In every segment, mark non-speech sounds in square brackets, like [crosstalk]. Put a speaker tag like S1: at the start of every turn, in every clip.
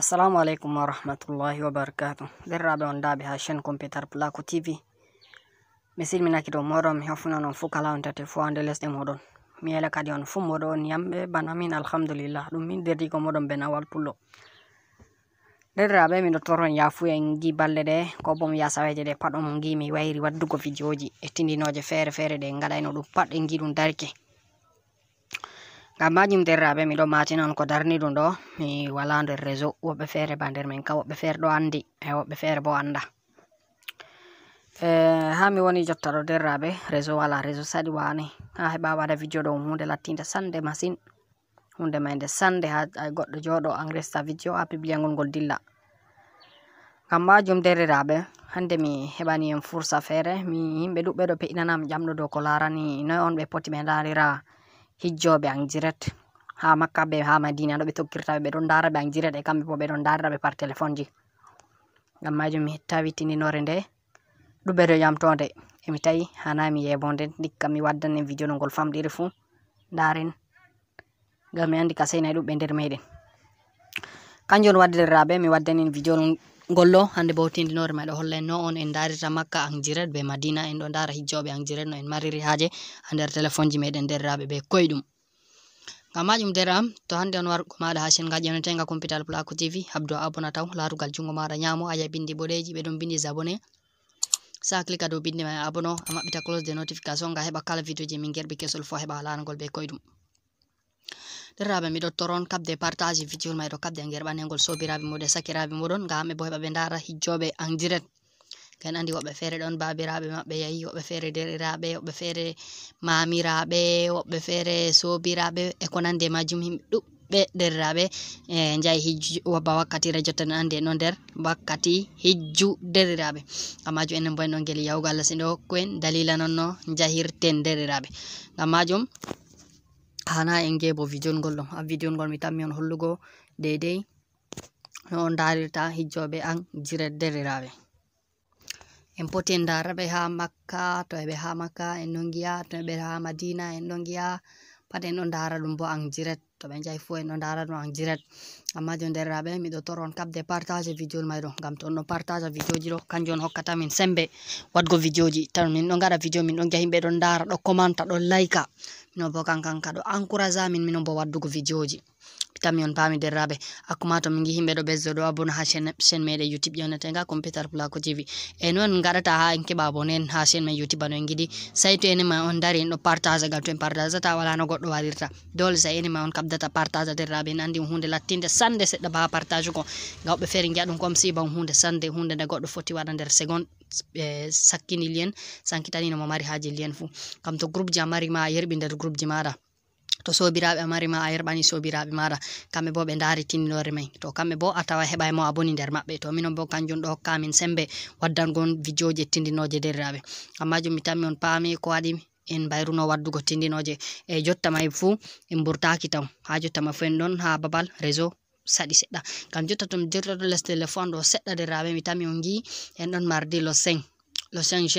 S1: Assalamualaikum warahmatullahi wabarakatuh derraɓe on daaɓe ha chaine computar plako tv mi silminaki dow moɗon mi hafuna non fuu kala on tati fuu mi yela kadi on fum moɗo on yamɓe alhamdulillah ɗum min derdigo benawal pulo. nawal pullo derraɓe yafu yenggi balde. en gi balle ɗe ko bo mi yasaweje ɗe pat on gi mi wayri waddugo vidéo ji e tindinoje feere feere ɗe gaɗayno ɗum pat en gi ɗum darke ngam majum derraɓe miɗo matin on ko darni ɗum ɗo mi wala nder réseau woɓɓe fere ba nder min ka woɓɓe fere ɗo andi e woɓɓe fere bo anda e, ha mi woni jotta ɗo derraɓe réseau wala réseau sadi wane ha heɓa waɗa video ɗo hunde lattinde sande masin hunde mai nde sande ha goɗɗo joɗo angresta video ha publia ngolngol dilla ngam majum derriraɓe hande mi heɓani en fursa fere mi yimɓe ɗuɓɓe ɗo pe'inanam ƴamɗo dow ko larani noy on ɓe poti ɓe darira hijjoɓe angiret ha makka be ha madina ɗo ɓe tokkirta ɓe ɓe ɗon ndara ɓe angiret e kamɓe bo ɓe ɗon ndara ɓe par téléphone ji ngam majum mi tawitininore nde ɗuɓere yamtode emi tawi hana mi yebo nde dikka mi waddanen vidio no ngol famɗiri fu ndaren ngam mi andi kasenai ɗuɓɓe nder meɗen kanjum waddiriraɓe mi waddanen vidio ɗum gollo hande bo tindinore maɗa holla en no on en darirta makka angjired be madina en ɗo dara hijjoɓe angjired no en mariri haaje ha nder téléphone ji meɗen derraɓe ɓe koyeɗum gam majum deram to hande on wargo maɗa ha chenga ƴenotega compital plaku tv habdo abona taw larugal jungo maɗa ñamo aya bindi boɗeji ɓe ɗon bindi zabonné sa clica dow bindi ma abono a maɓɓita close de notification ga heɓa kala vidio ji min gerɓe kesol fo heɓa lanagol ɓe koyeɗum derraɓe miɗo toron kaɓde partage vidéol mayɗo kaɓde gerɓanegol sobiraɓe muɗe sakiraɓe muɗon ngame bo heɓa ɓe dara hijjoɓe en direct ken andi woɓɓe feere ɗon babiraɓe maɓɓe yayi woɓɓe feere deriraɓe woɓɓe feere mamiraɓe woɓɓe feere sobiraɓe e ko nande majum himɓe ɗuɓɓe deriraɓe e jayi hijjwobba wakkati rejottan andi e ɗo nder wakkati hijju deriraɓe gam majum enen bo en ɗo gueli yawgo allah sido koen dalila nonno jahirten deriraɓe gam majum hana en gebo vidion ngol ɗo a vidion ngol mi tammi on hollugo deidai no on darirta hijjoɓe an jire derdiraɓe en poti en daraɓe ha makka to eɓe ha makka en ɗon giya to eɓe ha madina en ɗon giya pat en ɗon dara ɗum bo an jiret to toben jai fuen non dara no direct amma jon der rabe mi do toron cap de partage video mai ro gam ton no partage video jiro kanjon hokkata min sembe wadgo video ji tan min do ngada video min do jahi be don dara do komanta do like no bo kankan ka do encourage min min bo waddugo video ji pitami on pami derraɓe akkuma to min gi himɓe ɗo ɓesdo ɗo abona ha chaine meɗe youtube ƴewnetega computer placo tv e noon gaɗata ha en keeɓa abone en ha chaine men youtube ano en giɗi sai to enema on dari en ɗo partage gal to en partage ta wala no goɗɗo waɗirta dole sai enema on kam data partage nder raɓe nandi hunde lattinde sande seɗɗa ba partage ko ga woɓɓe feere giya ɗum comme si ban hunde sande hunde nde goɗɗo foti waɗa nder seconde eh, ɓe sakkini lien sankitanino mo mari haaji lien fu kam to grup ji mari ma a yerɓi nder groupe ji maɗa to sobiraɓe mari ma a yerɓani mara maɗa kamɓe bo be daari tinilore may to kamɓe bo a heba heɓa mo a boni nder to minon bo kanjum ɗo hokkamin sembe gon vidéo je tindinoje derraɓe amma jum mi tanmi on paami ko waɗimi en bayruno waddugo tindinoje e jotta mai fu en burtaki tan ha jotta mai fu en ɗon ha babal réseau saɗi seɗɗa ngam jotta tom jirtoɗo lesɗe le fo an ɗo seɗɗa mi tami on en ɗon mardi lo 5 lo 5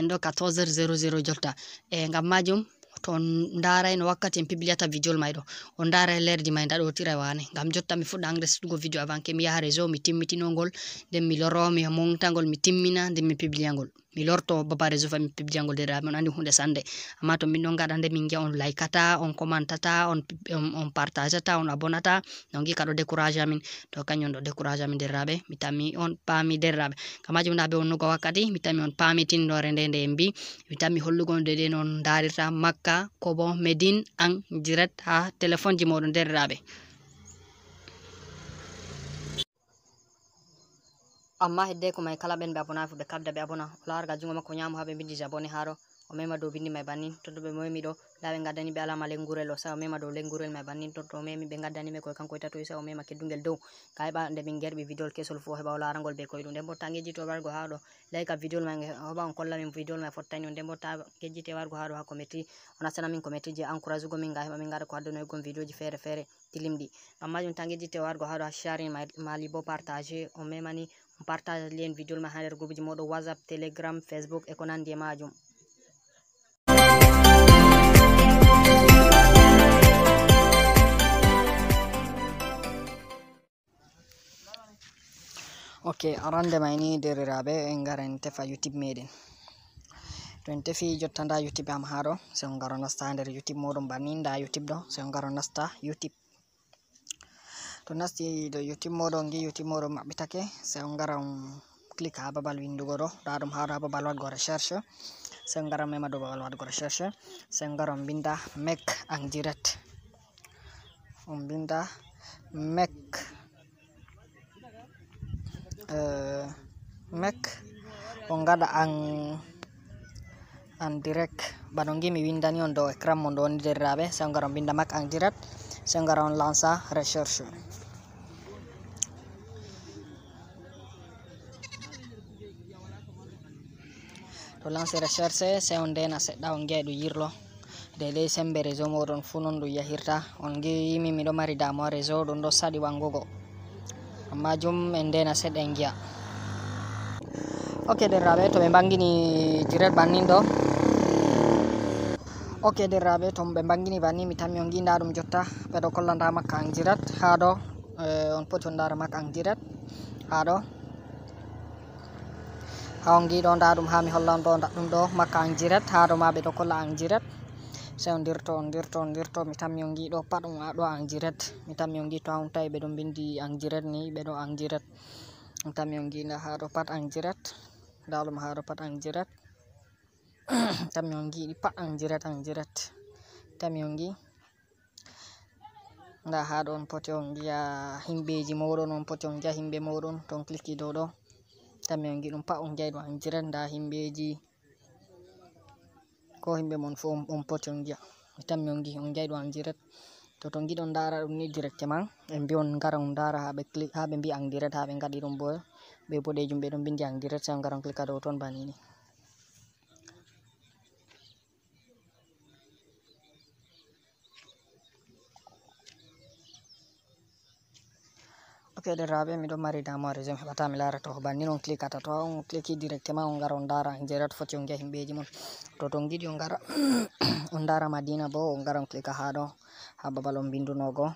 S1: en ɗo 1400 jotta e ngam majum to on ndaray no wakkati en pibliyata vidiol may on ndaray lerdi may nda ɗo tira wane ngam jotta mi fuɗɗa restugo video avant ke mi yaha réseau mi timmitinogol nden mi loro mi montagol mi timmina nden mi pibliyagol mi lorto babare zufa mi jangol dera on andi hunde sande amma to min ɗon gaɗa nde min giya on laikata on commentata on, on, on partageata on abonata donc kaɗo décourage amin to kañum ɗo décourage amin deriraɓe mi tami on paami deriraɓe kamajum on wonnugo wakkati mi tami on paami tinnore nde nde mbi mi tami hollugon de no on darirta makka ko bo médine en direct ha téléphone ji moɗon deriraɓe amma hedde ko mai kala ɓen ɓe abona fu ɓe kabda ɓe abona o larga jungo makko nyamo ha ɓe bindi jabone haro o mema dow bindi mai bannin toto ɓe memi ɗo nda ɓe gaddani ɓe alama lengurel o sa o mema dow lengurel mai bannin toto memi ɓe gaddani ɓe koye kanko itatoy e sa o mema keddugel dow ka heɓa nde min gerɓi videol kesol fu o heɓa o larangol ɓe koyeɗum ndembo ta gejjiti o wargo ha ɗo layka videol mai heɓa on kollamin videol mai fottani o ndembo ta gejjiti wargo ha ɗo ha cometri o nasanamin cometri je encourage ugo min ga heɓa min gara ko haddono yegon videoji feere feere tilimɗi amma ɗum ta gejjiti wargo ha ɗo ha sharin mali bo partage o memani partage lien vidéo ma ha nder groupe whatsapp telegram facebook e ko nandi Oke, majum ok arande may ni rabe en garante fa youtube meden to en tefi jotta da youtube am ha se on garo nasta youtube modon banni nda youtube do se on garo nasta youtube tunas di do youtube moɗo gi youtube moɗo mak bitake on gara on klik ha babal windugo ɗo darum hara ha ɗo ha recherche sai mema do babal waɗgo recherche sai on gara on binda make ang direct on um, binda make uh, make on ang ang direct bano gi mi winda ni ondo ekram mon ɗo derabe derɗiraɓe binda make ang direct se lansa recherche to lansa si recherche se on ndena da on gedu yirlo de dedei sembe rezo moɗon fu non yahirta on gi yimi do mari mo rezo ɗum do sadi wangogo amma jum en ndena seɗɗa en giya ok rabe to ɓe bangini diret banindo Oke derraɓe Tom bembang gini, bani mi tammi on guinda ɗum jotta ɓeɗo kollanda makka an jirat ha eh, on poton on dara makka an dirat ha ɗo ha on giɗo nda ɗum ha mi holla on ɗo ɗum makka an ha ma ɓeɗo kolla an dirat on dirto on dirto on dirto mi tammi on do pat on aɗo angiret mi tammi on to on tawi ɓeɗon bindi jirat ni ɓeɗo angiret mi tammi on gina haɗo pat angiret nda ɗum haɗo pat jirat tam ɗi pat jirat an jirat tam nda ha ɗo on poti on himbe on poti on himbe himɓe ton cliki dow ɗo tan on gi ɗum pat on giya ɗum an jiran ko himbe mon fo on poti ja giya tan on gi on an jirat to ton giɗon dara dum ni directement ɓe bi on ngara on dara ha ɓe ha ɓe bi an ha ɓe gaɗi dum bo ɓe bodejum be ɗon bindi an dirat sai on ngara on ton banini Ok derraɓe miɗon mari damuwa resume heɓata mi larata ko bannin on clickata to on clicki directement on gara on dara jerat foti on giya himɓeji mon to ton giɗi on gara [clears throat] on dara madina bo on gara on clicka ha ɗo ha babal on bindunogo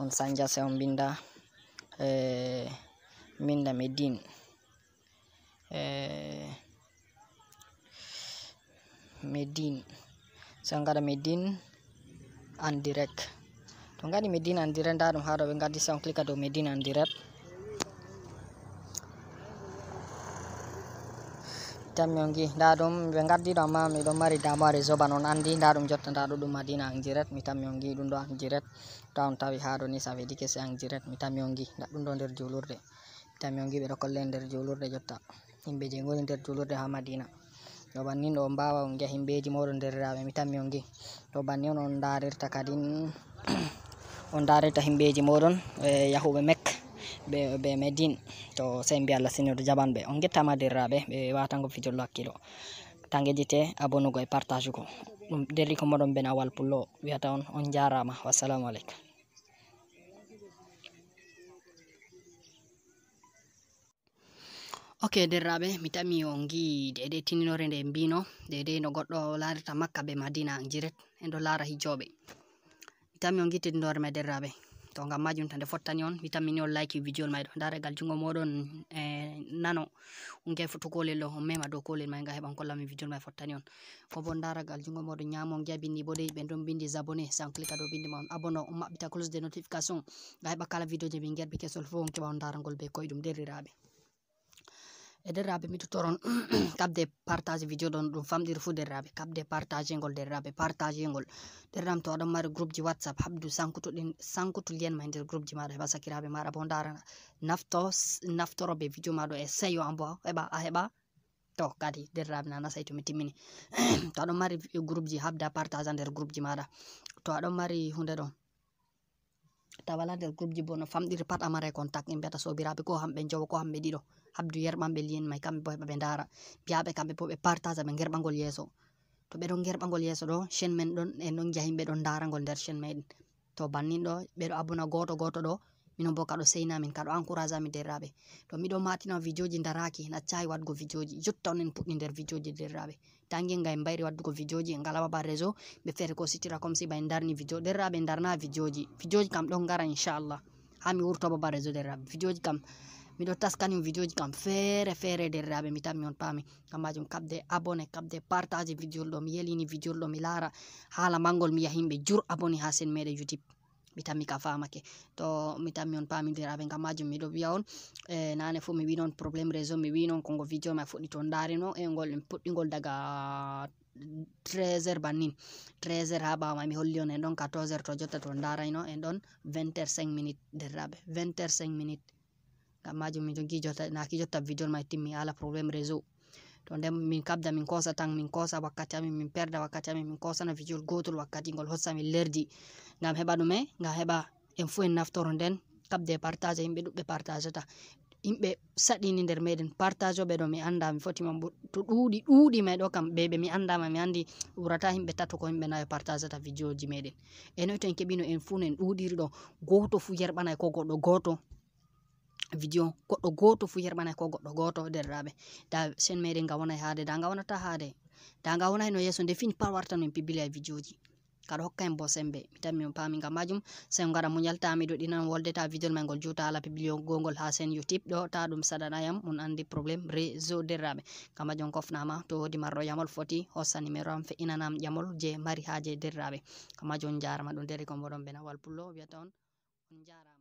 S1: on sanja se on binda e, binda medin e, medin se on gaɗa medin and direct to di medina and direct nda ɗum ha ɗo ɓe on medina and direct tammi on darum nda ɗum ɓe gaddi ɗo mari on andi darum ɗum jotta nda um, madina angjiret. Mita mi dundo angjiret. Tahun ɗum haru an direct to on tawi ha ɗo ni sa wedike se Mita direct mi tammi on gi nda ɗum ɗo nder julurde mi tammi on gi ɓeɗo kolle nder julurde jotta himɓe je goni nder julurde ha madina ɗo bannin on on on [clears throat] on darirta himɓeji moɗon e yahuɓe mek ɓe ɓe medin to sey mbi allah sinno to jaɓan ɓe on guettama derraɓe ɓe watango fijollo hakkilo tanguedite abonugo e partage go ɗum derriko moɗon ben awal pullo wiyata on on jarama wassalamu aleykum ok derraɓe mi tami on gi deɗe tininore nde mbino dede no goɗɗo larirta makka ɓe madina en direct endo laara hijjoɓe mi tammi on gittiɗinɗore may derraɓe to ngam majum tande fottani on mi tammi ni on layki vidéo may ɗo nda regal jungo moɗon e nano on gay foto kolel ɗo on mema dow kolel may nga heɓan kollami vidéo may fottani on ko bo nda regal jungo moɗon nyamo on giya bindi boɗeyi ɓen ɗon bindi zabone san clique dow bindi ma on on maɓɓita close de notification nga heɓa kala vidéo je min gerbi kesol fof on keɓa on ndaragol be koye ɗum e derraɓe mi totoron [clears throat] kaɓde partage video ɗon ɗum famɗir fu derraɓe kaɓde partage ngol derraɓe partage ngol derram to aɗon mari groupe ji whatsapp habdu sankutoɗin sankutulien ma e nder groupe ji maɗa heɓa sakiraɓe maɗa bo dara nafto naftoroɓe video maɗo e seyo ambo heɓa a heɓa to kadi derraɓe nana sey tomi timmini [clears throat] to aɗon mari groupe ji habda partage a nder groupe ji maɗa to aɗon mari hunde ɗon tawala nder groupe ji bo no famɗiri pat a mara contact en mbiyata sobiraɓe ko hamɓe jowo ko hamɓe ɗiɗo habdu yerɓanɓe lien may kamɓe bo heɓa ɓe ndara mbiyaɓe kamɓe bo ɓe partage ɓe gerɓagol yeeso to ɓe ɗon gerɓagol yeeso ɗo chaine men ɗon en ɗon jaha himɓe ɗon daragol nder chaine meɗen to bannin ɗo ɓeɗo abuna goto goto ɗo minon bo kaɗo seinamin kaɗo encourage amin derraɓe to miɗo matina vidioji daraki naccayi wadgo vidioji jotta onen puɗɗi nder vidioji derraɓe tangue gam mbayri waddugo videoji e ngala babal réseau ɓe ko sitira comme si ɓay vijo vidéo derraɓe darna vijoji videoji kam ɗon gara inchallah ha mi wurto babal réseau derraɓe videoji kam miɗo taskani videoji kam feere feere derraɓe mi tan mi on paami gam majum kabde abonné kabde partage videol ɗo mi yelini videol ɗo mi laara haala mangol mi yaha yimɓe jur abonné ha sen meɗe youtube mitami ka famake to mitami on pamidiraɓe venga majum mi wiya on e nane fu mi winon probléme réseau mi winon kongo vidéo ma fuɗɗi to darino e ngol en puɗɗigol daga 13 heures bannin 13 heures ha ba ma mi holli on en ɗon 14 heures to jotta to darayno en ɗon 20 heures 5 minutes derraɓe 20 heures 5 minutes gam mi jogi jotta naki jotta vidéo ma timmi ala probléme réseau tonde min kabda min kosa tan min kosa wakkati ami min perda wakkati ami min na vijol gotol wakkati ngol hossami lerdi ngam heɓa ɗume ngam heɓa en fu en naftoro nden kabde partage yimɓe ɗuɓɓe ta yimɓe saɗini nder meɗen partage oɓe ɗo mi anda mi foti to ɗuuɗi ɗuuɗi may ɗo kam ɓeɓe mi andama mi andi ɓurata himɓe tato ko himɓe nayo partageta vidéo ji meɗen e to en keɓino en fu no en ɗuɗiri ɗo goto fu yerɓanay ko goɗɗo goto video, goɗɗo goto fu yerɓanay ko goɗɗo goto derɗaɓe da sen meɗen nga wonay haade da nga wonata haade da nga wonay no yeeso nde fini pat wartan min pibili a ji kaɗa hokka en bo sembe mi tan min paami gam majum sen dinan wolde ta miɗo ɗinan woldeta vidéo may ngol juuta ala pibili gongol ha sen youtube do ta ɗum saɗanayam mun andi problem réseau derrabe gam majum kofnama to di marɗo yamol foti hossa numéro am inanam yamol je mari haaje derrabe gam majum on jarama ɗum deri ko mboɗon bena walpullo wiyata on on